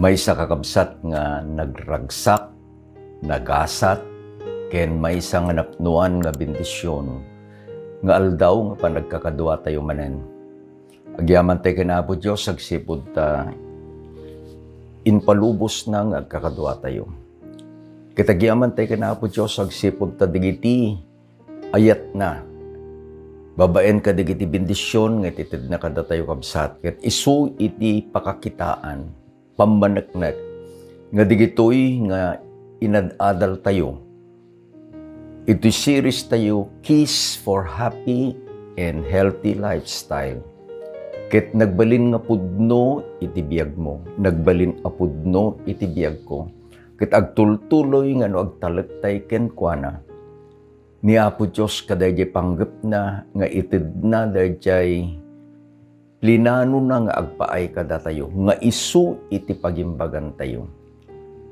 May sa kakabsat nga nagragsak, nagasat, ken may sa nga napnuan nga bendisyon, nga aldaw nga panagkakadwa tayo manen. Agyaman tayo kinapo Diyos, agsipod ta, inpalubos na nga agkakadwa tayo. Kitagyaman tayo kinapo Diyos, agsipod ta digiti, ayat na, babaen ka digiti bendisyon nga titid na kada tayo kabsat ket isu iti pakakitaan pambanaknak nga digitoy nga inadadal tayo. Ito series tayo Kiss for Happy and Healthy Lifestyle. Ket nagbalin nga pudno itibiyag mo, nagbalin a pudno iti ko. Ket agtultuloy nga no agtalagtay ken kuana. Ni Apo Dios kaday panggep na nga itid na dayjay plinano na nga agpaay kadatayo nga isu iti pagimbagan tayo.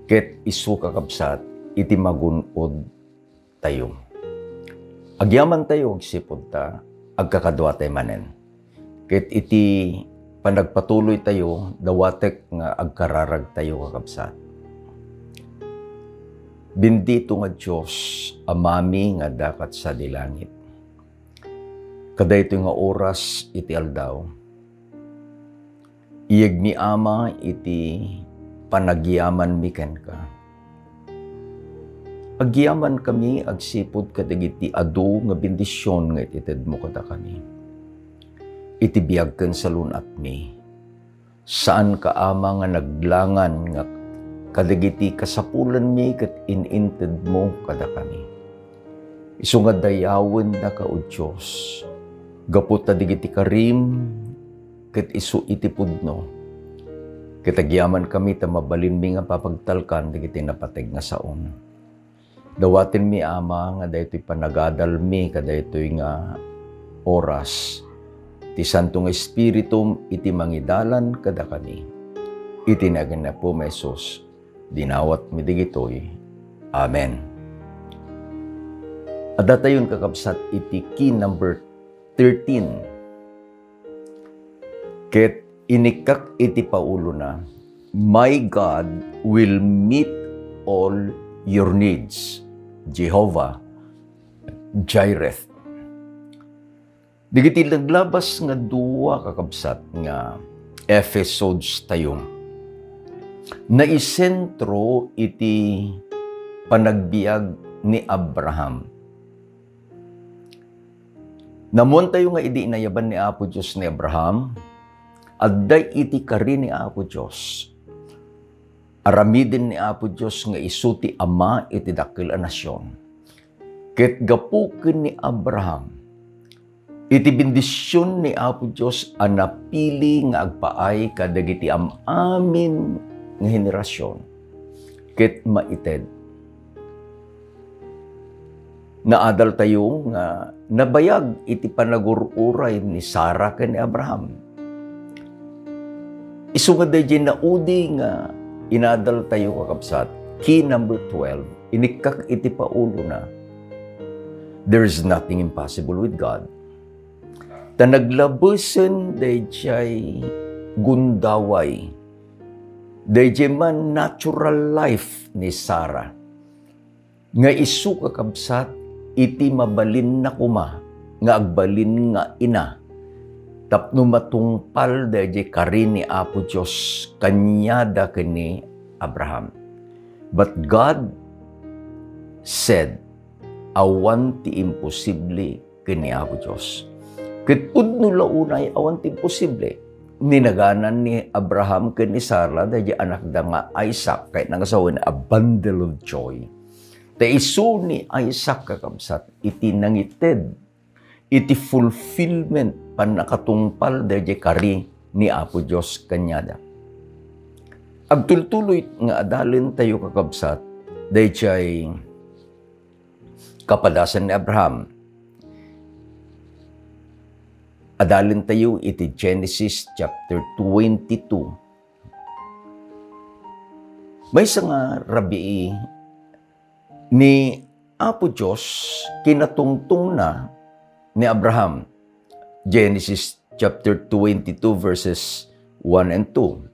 Ket isu kakabsat, iti magunod tayo. Agyaman tayo, agsipod ta, agkakadwa manen. Ket iti panagpatuloy tayo, dawatek nga agkararag tayo kakabsat. Bindito nga Diyos, amami nga dapat sa dilangit. Kada ito nga oras iti aldaw, Iyag ni Ama iti panagyaman mikan ka. Agyaman kami agsipod katigiti adu nga bendisyon nga itited mo kada kami. Iti biyag ken sa lunat ni. Saan ka ama nga naglangan nga kadagiti kasapulan mi kat ininted mo kada kami. Isungad dayawen na ka o Diyos. Gapot digiti karim, ket isu iti pudno. Kitagyaman kami ta mabalinmi nga papagtalkan digiti napateg nga saon. Dawatin mi ama nga daytoy panagadalmi kadaytoy nga oras ti Santong Espiritum iti mangidalan kada kami. Itinagan na po, Mesos, dinawat mi digitoy. Amen. Adatayon kakabsat iti key number 13 Ket inikak iti paulo na, My God will meet all your needs. Jehovah Jireth. Digiti naglabas nga duwa kakabsat nga episodes tayo. isentro iti panagbiag ni Abraham. Namon tayo nga idi inayaban ni Apo Diyos ni Abraham, Adday iti kari ni Apo Diyos. Aramidin ni Apo Diyos nga isuti ama iti dakil a nasyon. Ket gapukin ni Abraham, iti bendisyon ni Apo Diyos ang napili nga agpaay kadagiti am amin nga henerasyon. Ket maited naadal tayo nga nabayag iti panagururay ni Sarah ken ni Abraham Isungad na dyan na udi nga inadal tayo kakabsat. Key number 12, inikak iti paulo na there is nothing impossible with God. Ta naglabusan dayjay gundaway. Dayjay man natural life ni Sarah. Nga isu kakabsat iti mabalin na kuma nga agbalin nga ina tapno matungpal deje karini Apo Diyos kanyada kini Abraham. But God said, awan ti imposible kini Apo Diyos. Kitpud no unay awan ti imposible. Ninaganan ni Abraham kini Sarah deje anak da nga Isaac kay nangasawin a bundle of joy. Ta iso ni Isaac kakabsat iti nangited iti fulfillment panakatungpal dayjay kari ni Apo Dios kanyada. Agtultuloy nga adalin tayo kakabsat dayjay kapadasan ni Abraham. Adalin tayo iti Genesis chapter 22 may isa nga rabii ni Apo Diyos kinatungtong na ni Abraham Genesis chapter 22 verses 1 and 2.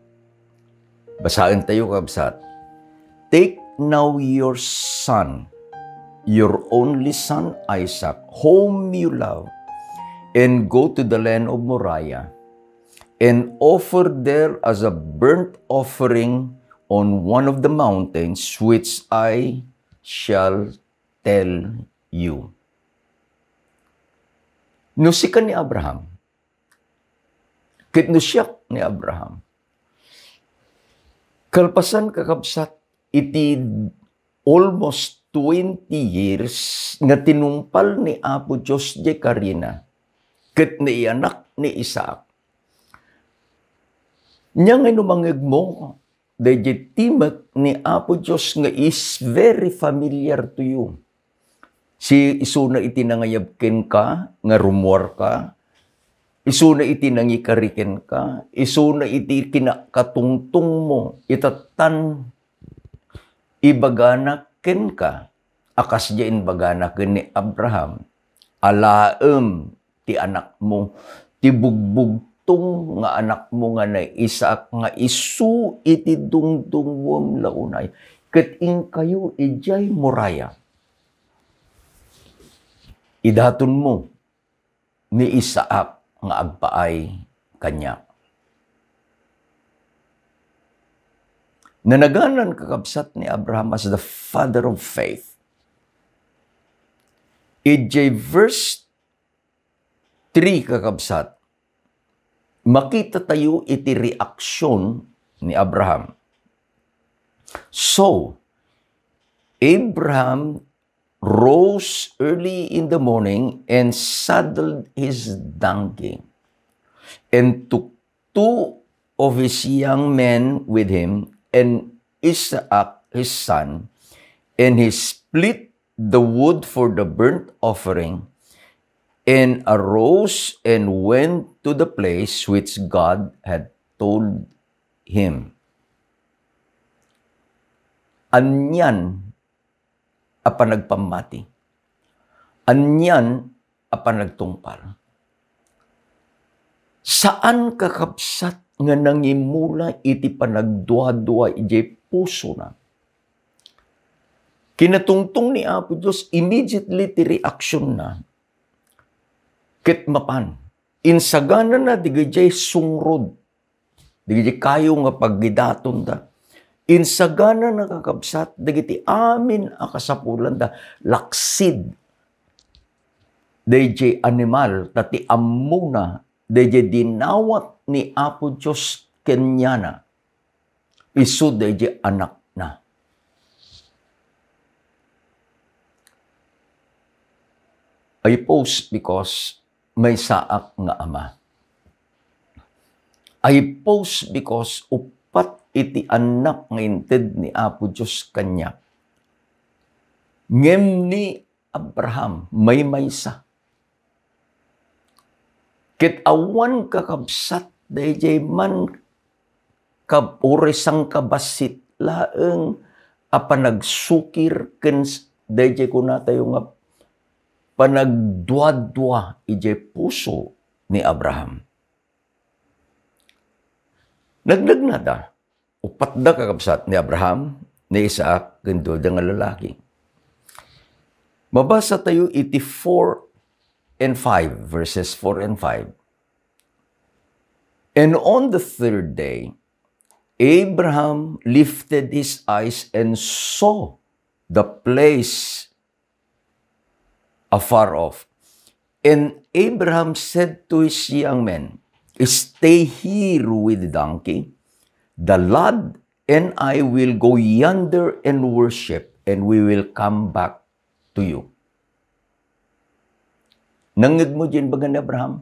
Basahin tayo kabsat. Take now your son, your only son Isaac, whom you love, and go to the land of Moriah, and offer there as a burnt offering on one of the mountains which I shall tell you nusikan ni Abraham. Kitnusyak ni Abraham. Kalpasan kakabsat, iti almost 20 years nga tinumpal ni Apo Diyos di Karina ket ni anak ni Isaac. Nya nga numangig mo, dayjay ni Apo Diyos nga is very familiar to you. Si iso na iti nangayabken ka, nga rumor ka, iso na iti nangikariken ka, iso na iti kinakatungtong mo, itatan, ibaganaken ka, akas diyan baganaken ni Abraham, alaem ti anak mo, ti bugbugtong nga anak mo nga na Isaac, nga isu iti dungdungwam launay, ket in kayo ijay moraya Idaton mo ni Isaak nga agpaay kanya. Nanaganan kakabsat ni Abraham as the father of faith. EJ verse 3 kakabsat, makita tayo iti reaksyon ni Abraham. So, Abraham rose early in the morning and saddled his donkey and took two of his young men with him and Isaac his son, and he split the wood for the burnt offering and arose and went to the place which God had told him. Anyan apan nagpamati. Anyan apan nagtungpal. Saan kakapsat nga nangimula iti panagduha-duha ije puso na. Kinatungtong ni Apo Diyos, immediately ti reaction na. Kit mapan, insagana na di gajay sungrod. Di gajay kayo nga paggidaton da Insagana nakakabsat, dagiti amin akasapulan da, laksid. DJ animal, tati amuna, DJ dinawat ni Apo Diyos kenyana. Isu DJ anak na. I post because may saak nga ama. I post because of iti anak nga inted ni Apo Diyos kanya. Ngem ni Abraham, may maysa. Kit awan kakabsat, dayjay man kab oresang kabasit laeng apanagsukir kens dayjay ko na tayo nga panagdwadwa ijay puso ni Abraham. Nagnagnada, upat na kakabsat ni Abraham, ni Isaac, gando nga lalaki. Mabasa tayo iti 4 and 5, verses 4 and 5. And on the third day, Abraham lifted his eyes and saw the place afar off. And Abraham said to his young men, Stay here with the donkey The Lord and I will go yonder and worship, and we will come back to you. Nangag mo dyan bagan Abraham?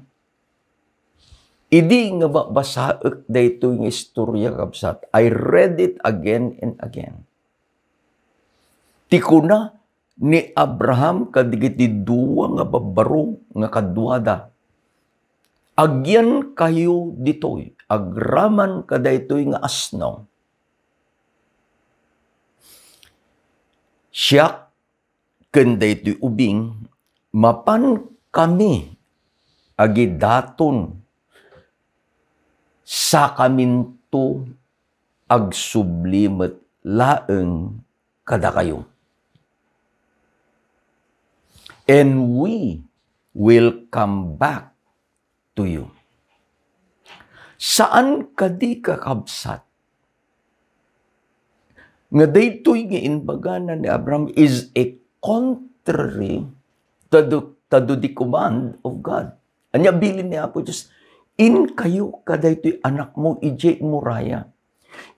Idi nga ba basaak da ito yung istorya kabsat. I read it again and again. Tikuna ni Abraham kadigiti duwa nga babaro nga kadwada. Agyan kayo ditoy agraman kadaytoy nga asnong. Siya kandaytoy ubing mapan kami agi daton sa kaminto agsublimet laeng kada kayo. And we will come back to you saan ka di kakabsat? Nga daytoy nga inbaganan ni Abraham is a contrary to the, to the command of God. Anya bilin ni Apo Diyos, in kayo ka daytoy anak mo, ije mo raya.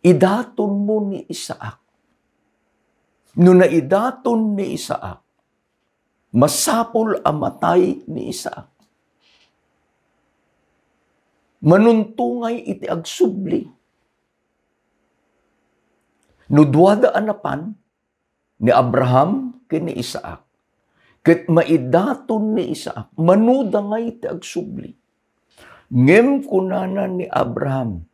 Idaton mo ni Isaak. No na idaton ni Isaak, masapol amatay ni Isaak manuntungay iti agsubli. Nudwada anapan ni Abraham kini Isaac. Ket maidaton ni Isaac, manuda ngay ti agsubli. Ngem kunana ni Abraham,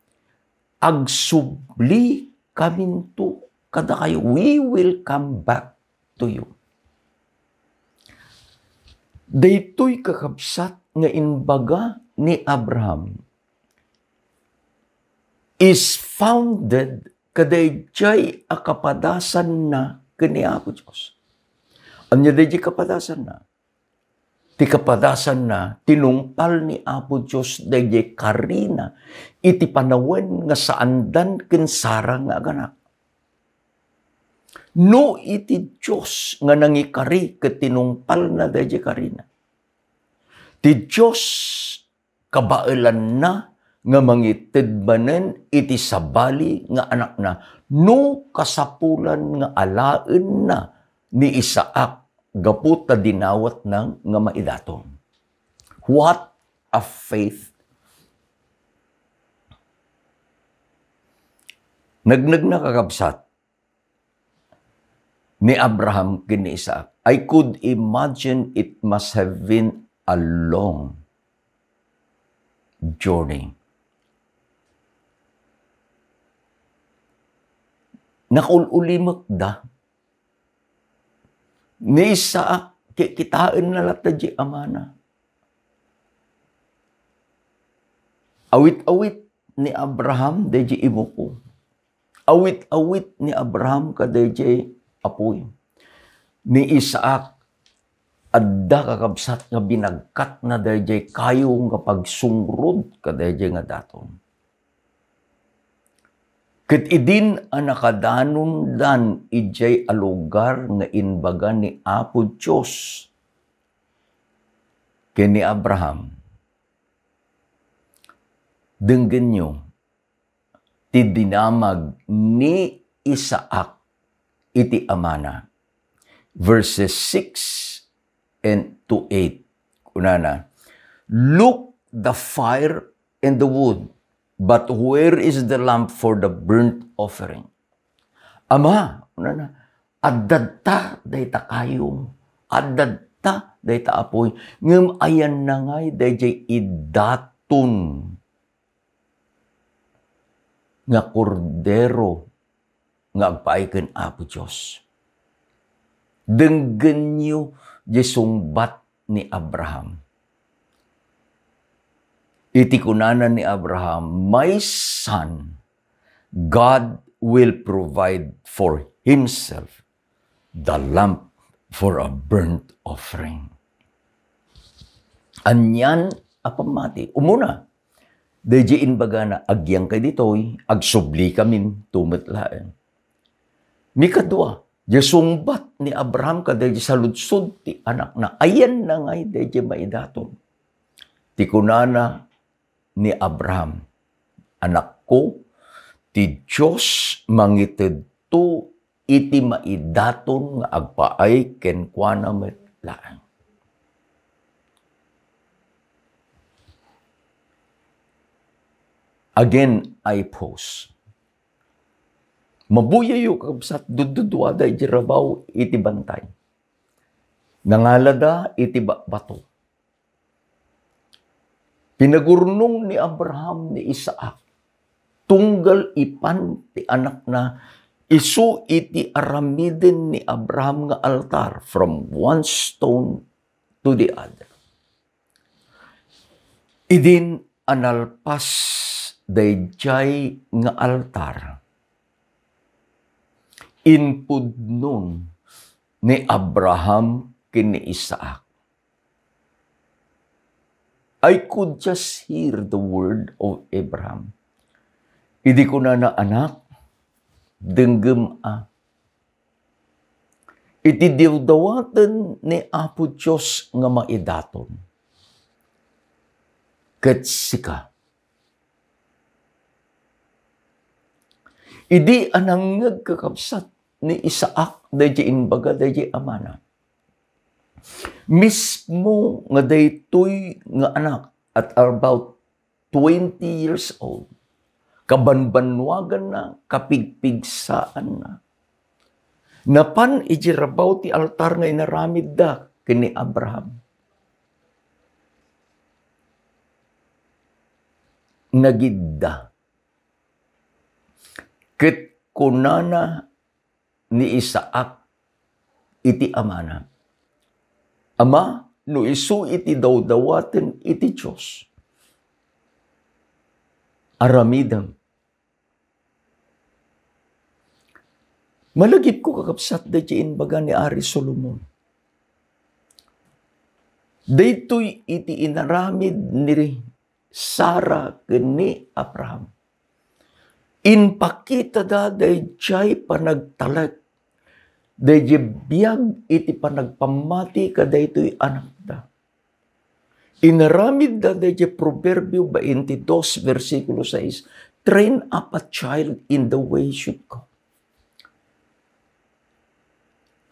agsubli kaminto, kada kayo, we will come back to you. Daytoy kakabsat nga inbaga ni Abraham is founded kaday jay akapadasan na kini ako Diyos. Anya day kapadasan na. Ti kapadasan na tinungpal ni Apo Diyos day karina iti panawen nga saandan kinsara nga aganak. No iti Diyos nga nangikari katinungpal na day karina. Ti Diyos kabailan na nga mangitidbanen iti sabali nga anak na no kasapulan nga alaen na ni Isaak gapot ta dinawat nang nga maidatom. What a faith! nagneg na kakabsat ni Abraham kini Isaac. I could imagine it must have been a long journey nakululimak da. Nisa, isa kikitain na lata di amana. Awit-awit ni Abraham deji imo ko. Awit-awit ni Abraham ka deji apoy. Ni Isaac adda kakabsat nga binagkat na deji kayong kapag sungrod ka deji nga daton. Ket idin ang nakadanon-dan ijay alugar lugar nga inbaga ni Apo Diyos kini Abraham. Denggan nyo, tidinamag ni Isaac iti amana. Verses 6 and to 8. Kunana, look the fire and the wood But where is the lamp for the burnt offering? Ama, unana, adadta day takayom, adadta day apoy, ngem ayan na ngay day jay idatun nga kordero nga agpaikin Apo Diyos. Denggan niyo jesong ni Abraham. itikunanan ni Abraham, My son, God will provide for Himself the lamp for a burnt offering. Anyan apamati. Umuna, Deji inbaga na agyang kay ditoy, agsubli kamin tumutlaan. Ni kadwa, sumbat ni Abraham ka deji sa ti anak na ayan na ngay deji maidaton. Ti ni Abraham, Anak ko, ti Diyos mangited to iti maidaton nga agpaay ken kuana laang. Again, I pose. Mabuya yu kabsat dududwada iti rabaw iti bantay. Nangalada iti bato Tinagurnong ni Abraham ni Isaac, tunggal ipan ti anak na isu iti aramidin ni Abraham nga altar from one stone to the other. Idin analpas dayjay nga altar. Inpud nun ni Abraham kini Isaac I could just hear the word of Abraham. Idi ko na na anak, denggem a. Iti dawatan ni Apo Diyos nga maidaton. Kat Idi anang nagkakapsat ni Isaak, deje imbaga, deje amana Mismo nga daytoy nga anak at about 20 years old, kabanbanwagan na, kapigpigsaan na. Napan ijirabaw ti altar nga inaramid da kini Abraham. Nagidda. Kit kunana ni Isaac iti amana. Ama, no isu iti dawdawaten iti Diyos. Aramidam. Malagip ko kakapsat da ti inbaga ni Ari Solomon. Daytoy iti inaramid ni Sara ni Abraham. Inpakita da day jay panagtalat Deje Dayjebiyag iti panagpamati kada ito'y anak da. Inaramid da deje Proverbio 22, versikulo 6, Train up a child in the way he should go.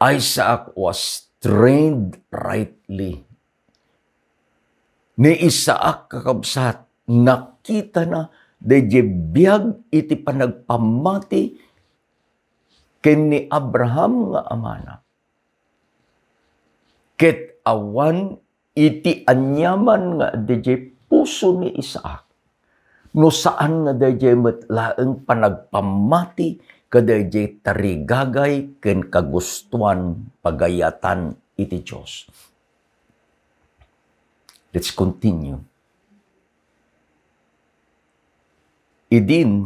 Isaac was trained rightly. Ni Isaac kakabsat, nakita na deje biyag iti panagpamati ken ni Abraham nga amana. Ket awan iti anyaman nga DJ puso ni Isaac. No saan nga DJ matlaeng panagpamati ka tarigagay ken kagustuan pagayatan iti Diyos. Let's continue. Idin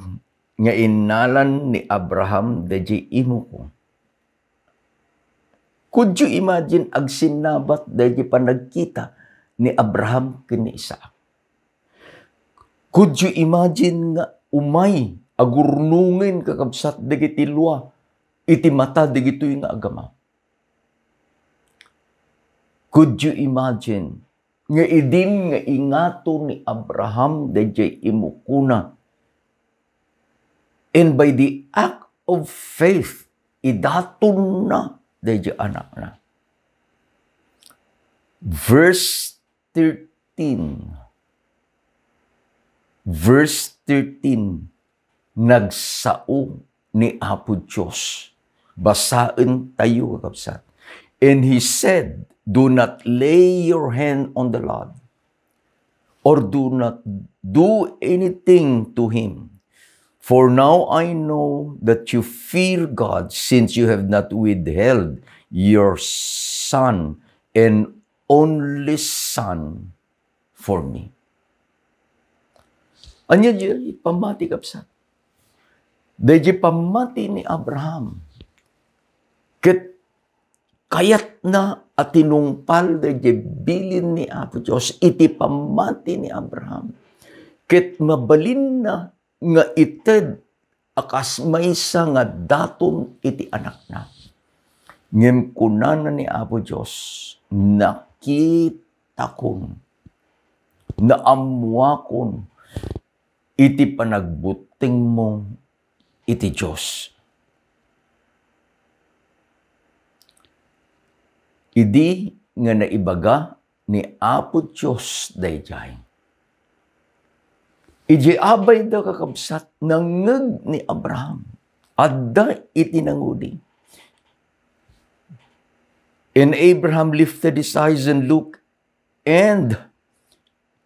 nga inalan ni Abraham daji imo ko. Could you imagine ag sinabat daji panagkita ni Abraham kini Isaac? Could you imagine nga umay agurnungin kakabsat dagiti luwa iti mata digitoy nga agama? Could you imagine nga idin nga ingato ni Abraham dayjay imukuna And by the act of faith, idatong na, dadya anak na. Verse 13. Verse 13. Nagsao ni Apo Diyos. Basaan tayo, kapsat. And he said, Do not lay your hand on the Lord, or do not do anything to him For now I know that you fear God since you have not withheld your son and only son for me. Anya di pamati kapsat. Dahi pamati ni Abraham. Ket kayat na at tinungpal dahi bilin ni Apo Diyos iti pamati ni Abraham. Ket mabalin na nga ited akas maysa nga datum iti anak na. Ngem kunan ni Apo Dios nakita kon naamwa kon iti panagbuting mo iti Dios. Idi nga naibaga ni Apo Diyos dayjay Ijiabay da kakabsat nangag ni Abraham. Adda itinangudi. And Abraham lifted his eyes and looked, and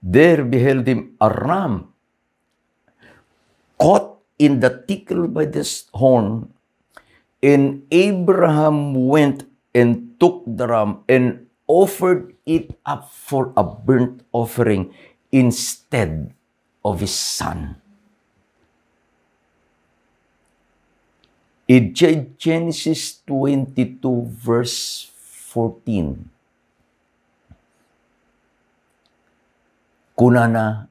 there beheld him a ram caught in the tickle by this horn. And Abraham went and took the ram and offered it up for a burnt offering instead of His Son. In Genesis 22 verse 14, kunana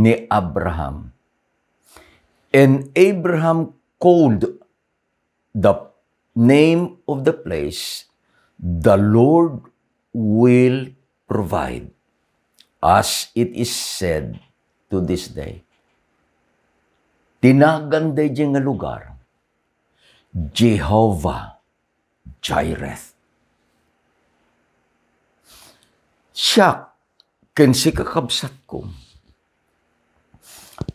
ni Abraham. And Abraham called the name of the place, the Lord will provide as it is said to this day. Tinaganday dyan nga lugar, Jehovah Jireh. Siya, kensi kakabsat ko,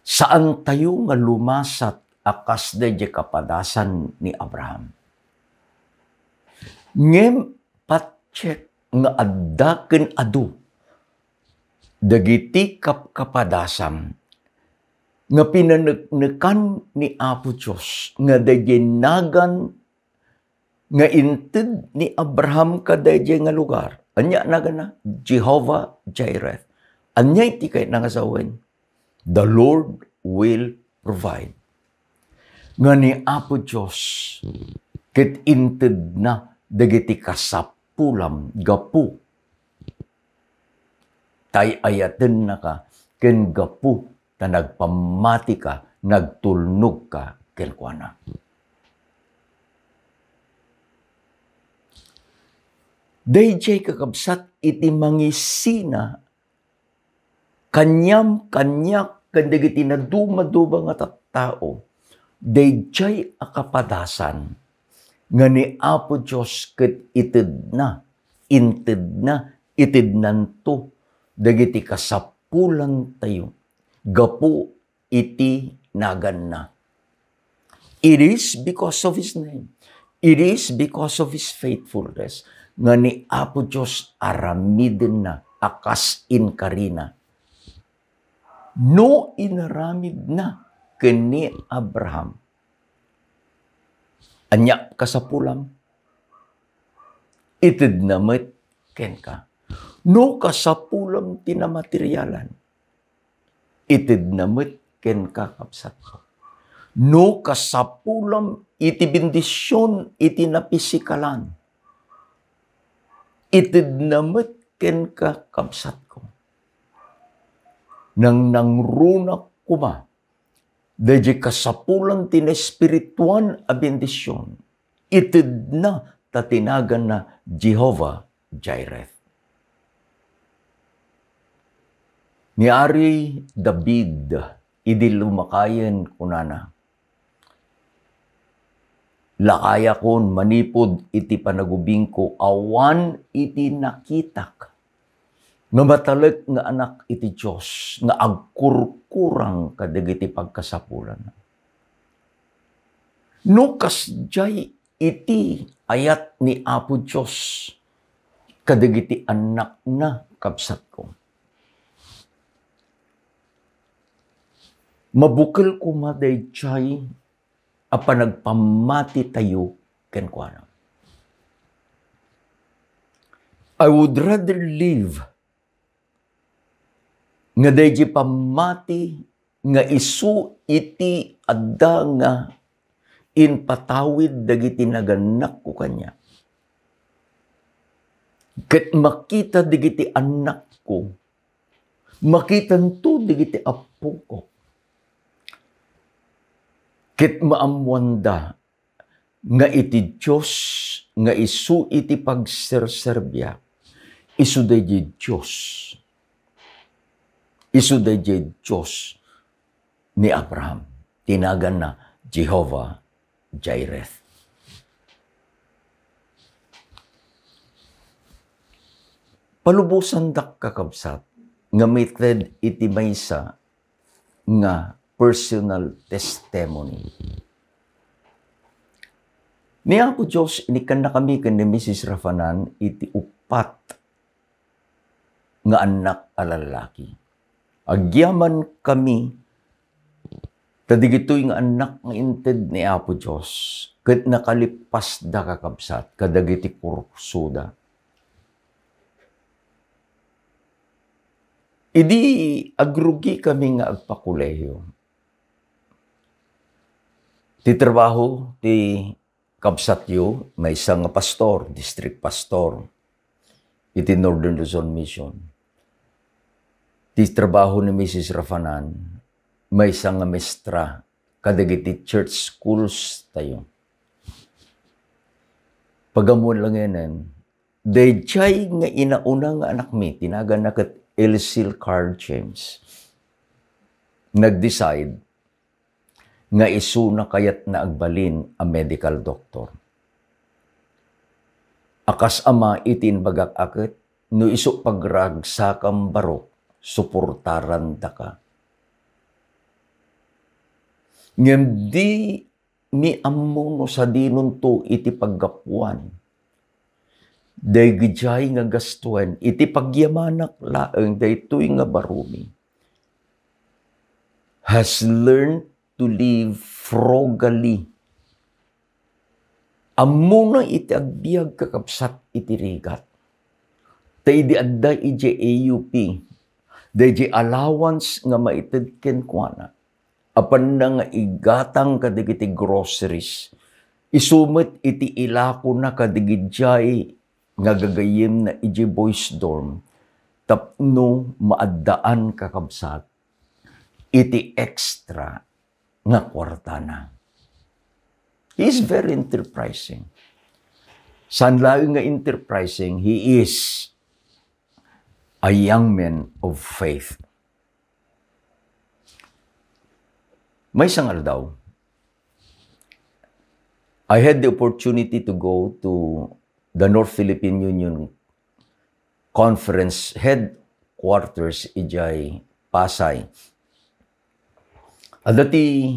saan tayo nga lumasat akas de je kapadasan ni Abraham. Ngem patchek nga addaken adu dagiti kap kapadasam. Nga pinanekan ni Apo Diyos, nga nagan nga intid ni Abraham kadayjay nga lugar. Anya nagana Jehovah Jireh. Anya iti kay nangasawin, the Lord will provide. Nga ni Apo Diyos, hmm. kit intid na dagiti kasapulam gapu tay ayaten na ka, ken gapu ta nagpamati ka, nagtulnog ka, kelkwana. Dayjay kakabsat iti mangisina kanyam kanyak kandigiti na dumadubang at tao. Dayjay akapadasan nga ni Apo Diyos ket itid na, intid na, itid nanto dagiti kasapulan tayo, Gapo iti naganna. It is because of His name. It is because of His faithfulness nga ni Apo Diyos aramidin na, akas in karina. No inaramid na kini Abraham. Anya kasapulam, itid na met ken ka no kasapulam tinamateryalan. Itid namit ken kakapsat ko. No kasapulam iti bendisyon iti napisikalan. Itid namit ken kakapsat ko. Nang nangrunak kuma, Deji kasapulan tinespirituan a bendisyon. Itid na tatinagan na Jehovah Jireh. Ni Ari David, idilumakayan kunana. Lakaya kon manipod iti panagubing ko, awan iti nakitak. Namatalek nga anak iti Diyos, nga agkurkurang kadagiti pagkasapulan. No kasjay iti ayat ni Apo Diyos, kadagiti anak na kapsat ko Mabukil ko madaychay apa panagpamati tayo ken kuana. I would rather live nga dayjay pamati nga isu iti adda nga inpatawid dagiti naganak ko kanya. Ket makita digiti anak ko, makita nito digiti apo ko, Kit maamwanda nga iti Diyos nga isu iti pagserserbya isu dayi Diyos. Isu dayi Diyos ni Abraham. Tinagan na Jehovah Jireth. Palubusan dak kakabsat nga may iti maysa nga personal testimony. Ni ako Diyos, inikan na kami kan kani Mrs. Rafanan iti upat nga anak alalaki. Agyaman kami tadigitoy nga anak nga inted ni Apo Diyos ket nakalipas da kakabsat kadagiti kursuda. Idi agrugi kami nga agpakuleyo Ti trabaho ti kabsatyo may isang pastor, district pastor, iti Northern Luzon Mission. Ti trabaho ni Mrs. Rafanan, may isang mestra, kadagiti church schools tayo. Pagamuan lang yanan, eh. Dayjay nga inauna nga anak mi, tinaga na kat Elsil Carl James, nag-decide nga isuna kayat na agbalin a medical doctor. Akas ama itin bagak akit, no isu pagrag sa kambaro, suportaran ta ka. Ngem di mi ammo no sa dinon to iti paggapuan, day nga gastuan, iti pagyamanak laeng daytoy nga barumi. Has learned to live frugally. Amuna iti agbiag kakapsat iti rigat. Tay di adda iti AUP. Day di allowance nga maitid kenkwana. Apan na nga igatang kadigiti groceries. Isumit iti ilako na kadigidjay nga gagayim na iti boys dorm. Tapno maadaan kakabsat. Iti extra na kwartana. He is very enterprising. Sanlayo nga enterprising, he is a young man of faith. May sangal ano daw, I had the opportunity to go to the North Philippine Union Conference headquarters, Ijay, Pasay, Adati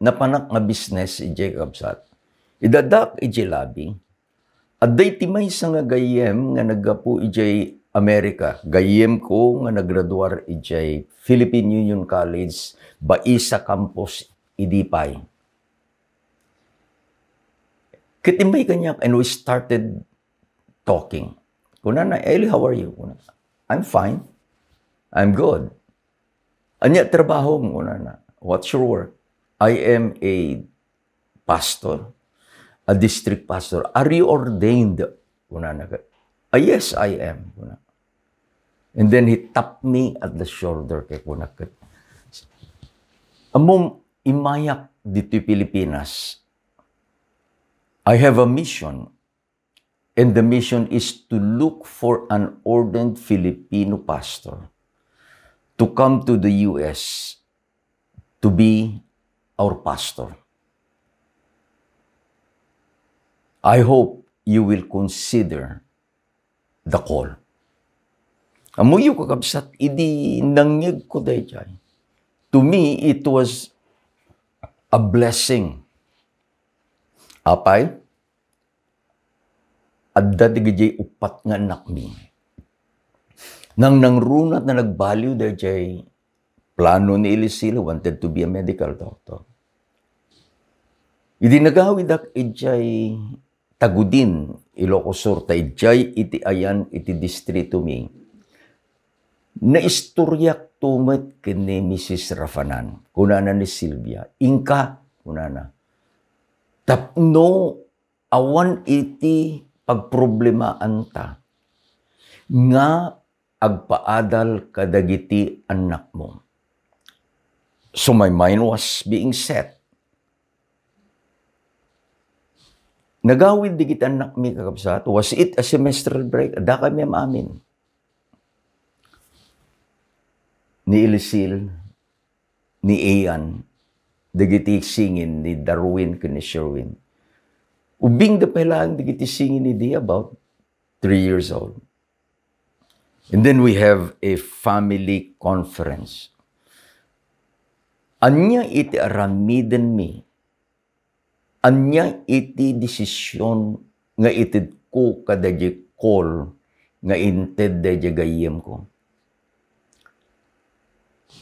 napanak nga business i Jacob Sat. Idadak i e Jelabi. Aday timay sa nga gayem nga nagapu i e J Amerika. Gayem ko nga nagraduar i e J Philippine Union College ba isa campus idipay. Kitimay kanyak and we started talking. Kuna na, Eli, how are you? Kuna, I'm fine. I'm good. Anya trabaho mo kuna na. What's your work? I am a pastor, a district pastor. Are you ordained? Una na, ah, yes, I am. Una. And then he tapped me at the shoulder kay Kunakat. Among imayak dito Pilipinas, I have a mission. And the mission is to look for an ordained Filipino pastor to come to the U.S to be our pastor. I hope you will consider the call. Amuyo ko kabsat, idi nangyag ko dayjay. To me, it was a blessing. Apay, adda digijay upat nga anak Nang nangrunat na nag-value plano ni Ilisilo wanted to be a medical doctor. Idinagawidak ijay tagudin Ilocosur ta ijay iti ayan iti distrito mi. Naistoryak tumet kini Mrs. Rafanan, kunana ni Silvia, ingka kunana. Tapno awan iti pagproblemaan ta nga agpaadal kadagiti anak mo So my mind was being set. Nagawid di kita nakmi kakabsat, was it a semester break? Da kami am amin. Ni Ilisil, ni Ian, dagiti singin ni Darwin kini Sherwin. Ubing da pelang dagiti singin ni Di about three years old. And then we have a family conference. Anya iti aramiden mi. Anya iti desisyon nga itid ko kada call nga inted dayjay gayem ko.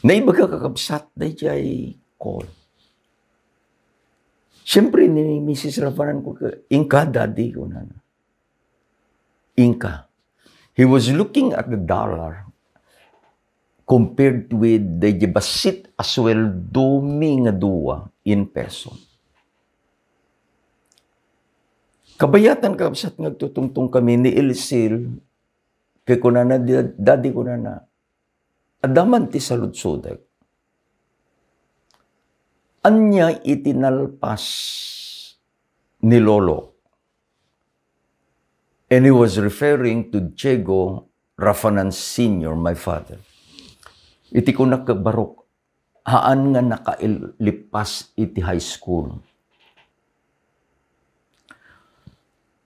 Naibaga kakabsat dayjay call. Siyempre ni Mrs. Rafanan ko, inka daddy ko na. Inka. He was looking at the dollar compared with the gibasit asweldomi nga duwa in person. Kabayatan ka kapsat nagtutungtong kami ni Ilsil kay kunana dadi kunana adaman ti saludsudag. Anya itinalpas ni Lolo. And he was referring to Diego Rafanan Sr., my father. Iti ko nakabarok. Haan nga nakailipas iti high school.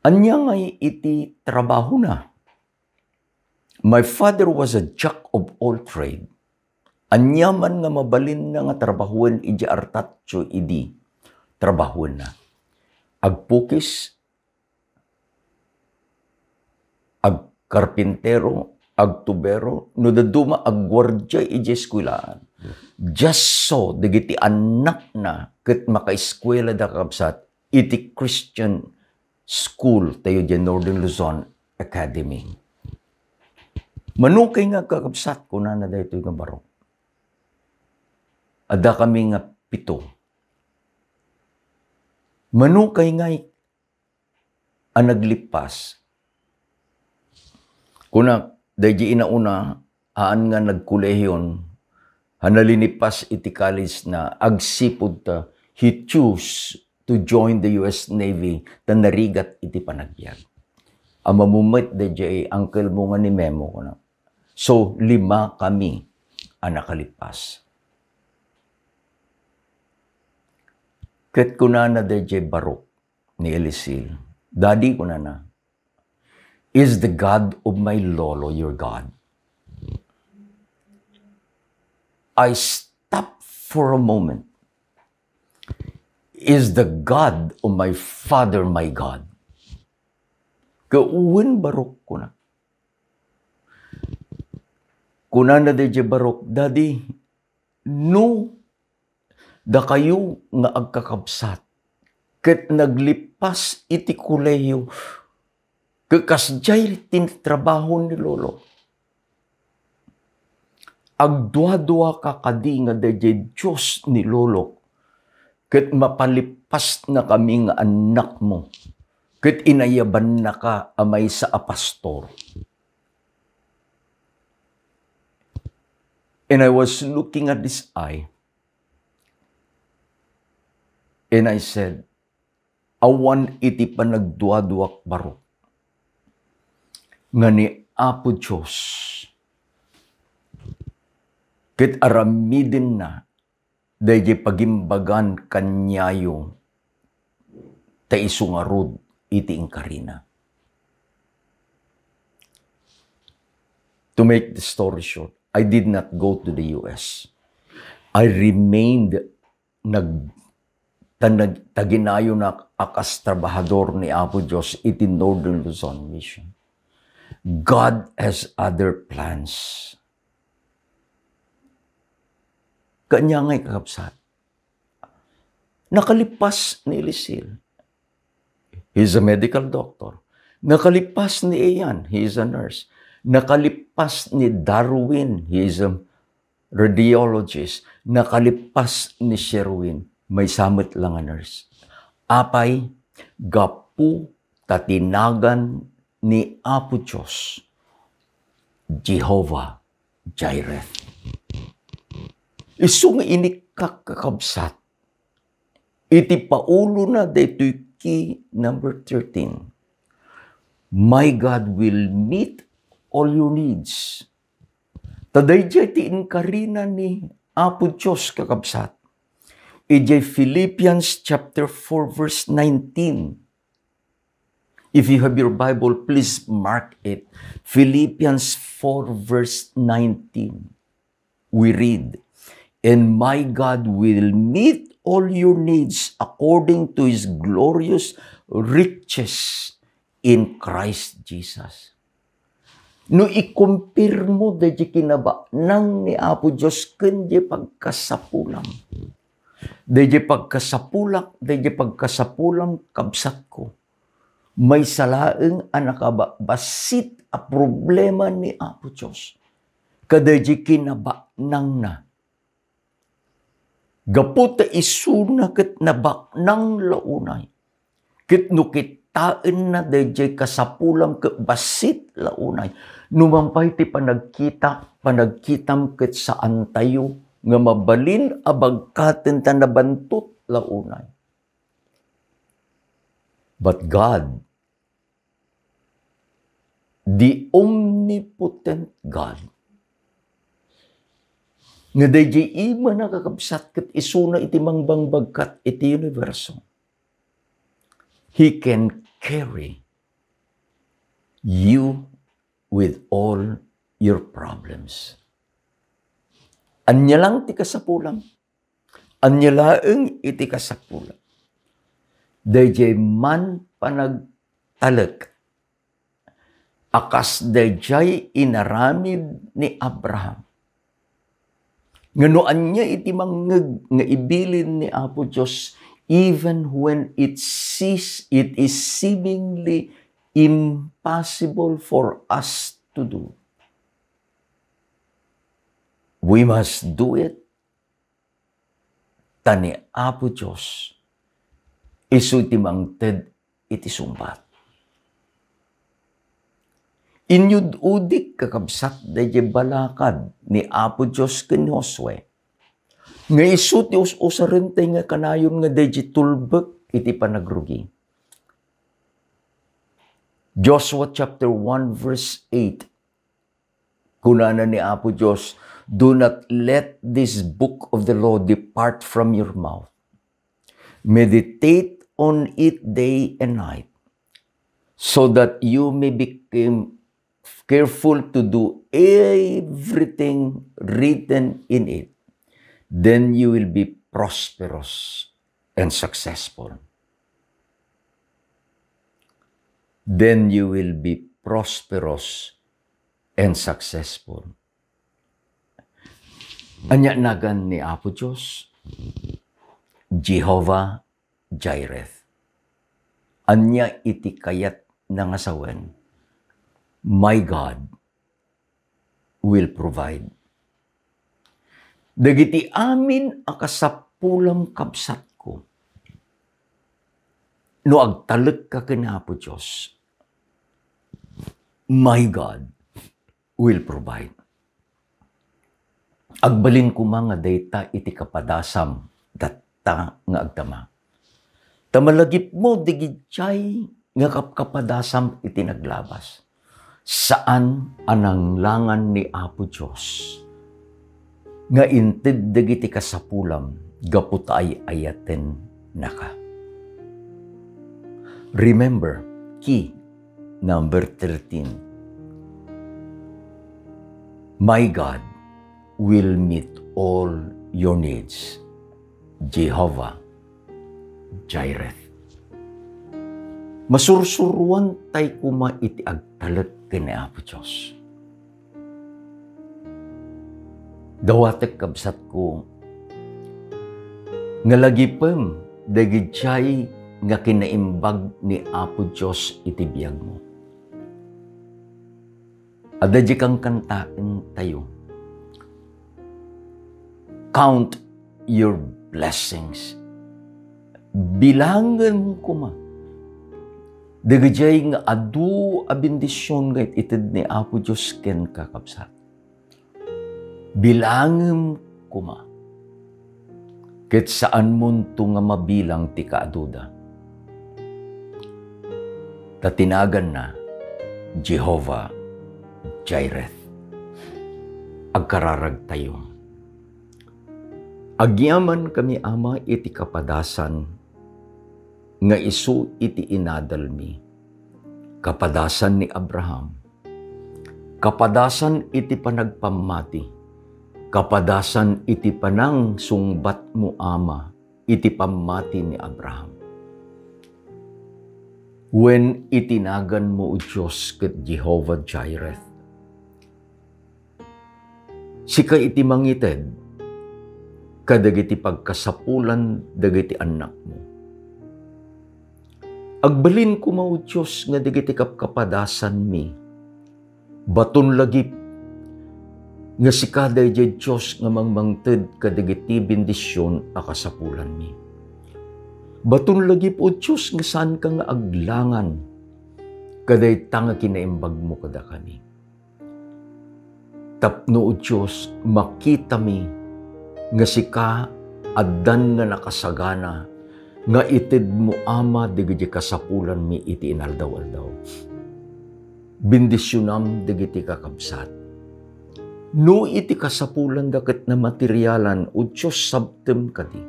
Anya nga iti trabaho na. My father was a jack of all trade. Anyaman nga mabalin na nga trabahuan iti artatyo idi. Trabahuan na. Agpukis, agkarpintero, agtubero, no daduma agwardya iji eskwilaan. Just so, digiti anak na kat makaeskwela da kabsat, iti Christian school tayo di Northern Luzon Academy. Manukay nga kakabsat ko na na dito yung baro. Ada kami nga pito. Manukay nga ang naglipas. Kuna dahil di inauna, haan nga nagkulehiyon, hanalinipas iti college na agsipod ta, he choose to join the U.S. Navy ta narigat iti panagyag. Ang mamumit da jay, uncle mo nga ni Memo ko na. So, lima kami ang nakalipas. Ket ko na na DJ Barok ni Elisil. Daddy ko na na. Is the God of my lolo your God? I stop for a moment. Is the God of my father my God? Gawin barok ko na. Kunana de barok, Daddy, no, da kayo nga agkakabsat, ket naglipas iti kulayo, Kakasjay tin trabaho ni Lolo. Agdwa-dwa ka kadi nga dayjay Diyos ni Lolo. Kat mapalipas na kami nga anak mo. Kat inayaban na ka amay sa apastor. And I was looking at this eye. And I said, awan iti panagduaduak barok nga ni Apo Diyos. Kit aramidin na dahi pagimbagan kanyayo ta isungarod iti ingkarina. To make the story short, I did not go to the U.S. I remained nag taginayo na akas trabahador ni Apo Diyos iti Northern Luzon Mission. God has other plans. Kanya nga'y kakapsat. Nakalipas ni Elisil. He's a medical doctor. Nakalipas ni Ian. He is a nurse. Nakalipas ni Darwin. He is a radiologist. Nakalipas ni Sherwin. May samot lang a nurse. Apay, gapu, tatinagan, ni Apo Diyos, Jehovah Jireh. Isung inikakakabsat, iti paulo na daytoy key number 13. My God will meet all your needs. Taday jay ti inkarina ni Apo Diyos kakabsat. Ijay Philippians chapter 4 verse 19 If you have your Bible, please mark it. Philippians 4 verse 19. We read, And my God will meet all your needs according to His glorious riches in Christ Jesus. No ikumpir mo dadya kinaba nang ni Apo Diyos kundi pagkasapulam. Dadya pagkasapulak, dadya pagkasapulang kabsat ko may salaeng anakaba basit a problema ni Apo Diyos. Kadaji kinaba nang na. Gaputa isuna kat nabak nang launay. Kit nukitain na dayjay kasapulam kat basit launay. Numampay ti panagkita, panagkitam kat saan tayo nga mabalin abagkatin ta launay But God, the omnipotent God, nga dayjay ima nakakabsat kat isuna iti mangbangbagkat iti universo. He can carry you with all your problems. Anya lang ti kasapulam. Anya laeng iti kasapulang. DJ man panagtalek. Akas dayjay inaramid ni Abraham. Nganuan niya iti mangeg nga ibilin ni Apo Diyos even when it sees it is seemingly impossible for us to do. We must do it. Tani Apo Diyos isuti mangted iti sumbat. Inyududik kakabsat da balakad ni Apo Diyos ken Josue. Nga isuti us-usa rin tayo nga kanayon nga deji tulbek iti panagrugi. Joshua chapter 1 verse 8 Kunana ni Apo Diyos, Do not let this book of the law depart from your mouth. Meditate on it day and night, so that you may become careful to do everything written in it. Then you will be prosperous and successful. Then you will be prosperous and successful. Anya nagan ni Apo Diyos, Jehovah Jaireth. Anya iti kayat nga sawen, My God will provide. Dagiti amin akasapulam kabsat ko. No agtalek ka kinapo Diyos. My God will provide. Agbalin ko mga data iti kapadasam datta nga agdamag Tamalagip mo, digidjay, nga kapkapadasam itinaglabas. Saan anang langan ni Apo Diyos? Nga intid digiti kasapulam, gaput ay ayaten naka. Remember, key number 13. My God will meet all your needs. Jehovah Jaireth. Masursuruan tay kuma iti agtalat kini Apo Dios. Dawatek kabsat ko, nalagipem dagidjay nga kinaimbag ni Apo Dios iti biyag mo. Adadya kang kantain tayo. Count your blessings bilangan mo kuma. Dagajay nga adu a bendisyon nga itid ni Apo Diyos ken kakabsat. Bilangem kuma. Ket saan mo nga mabilang ti kaaduda. Tatinagan na Jehovah Jireth. Agkararag tayo. Agyaman kami, Ama, iti kapadasan nga isu iti inadalmi. Kapadasan ni Abraham. Kapadasan iti panagpamati. Kapadasan iti panang sungbat mo ama iti pamati ni Abraham. When itinagan mo o Diyos kat Jehovah Jireh, sika iti mangited, kadagiti pagkasapulan dagiti anak mo Agbalin ko mao Diyos nga digiti kapadasan mi. Baton lagip nga si kaday di Diyos nga mangmangted kadigiti bendisyon akasapulan mi. Baton lagip o Diyos nga saan ka nga aglangan kaday tanga kinaimbag mo kada kami. Tapno o Diyos makita mi nga si ka addan nga nakasagana nga itid mo ama digiti kasapulan mi iti inaldaw-aldaw. Bindisyonam digiti kakabsat. No iti kasapulan dakit na materyalan o Diyos sabtem kadi.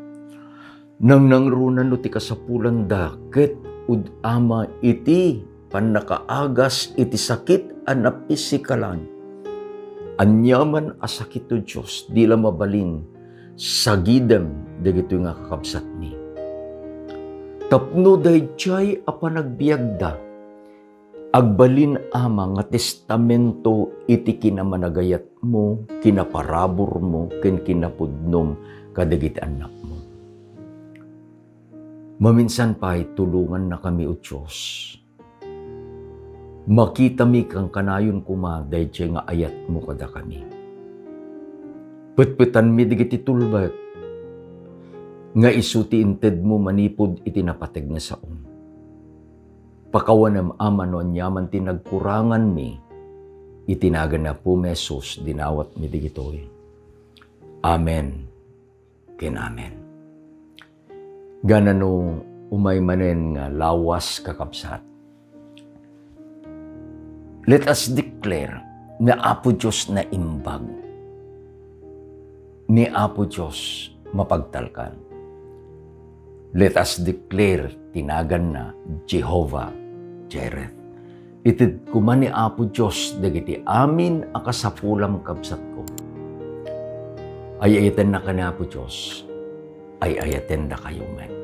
Nang nangrunan no ti kasapulan dakit ud ama iti panakaagas iti sakit anappisikalan. Anyaman a sakit o Diyos, di mabalin sagidem digito nga kakabsat ni Tapno dayjay apanagbiagda. Agbalin ama nga testamento iti kinamanagayat mo, kinaparabor mo, ken kinapudnom kadagit anak mo. Maminsan pa tulungan na kami o Diyos. Makita mi kang kanayon kumaday, dayjay nga ayat mo kada kami. Putputan mi digiti tulbat, nga isuti inted mo manipod itinapateg nga saon. Pakawanam ama no anyaman tinagkurangan mi, itinagan na po mesos dinawat mi digitoy. Amen. Kin amen. Ganano umay manen nga lawas kakabsat. Let us declare na Apo Diyos na imbag ni Apo Diyos mapagtalkan Let us declare, tinagan na, Jehovah Jireh. Itid kumani Apo Diyos, dagiti amin akasapulam kabsat ko. Ay ayaten na ka na Apo Diyos, ay ayaten na kayo men.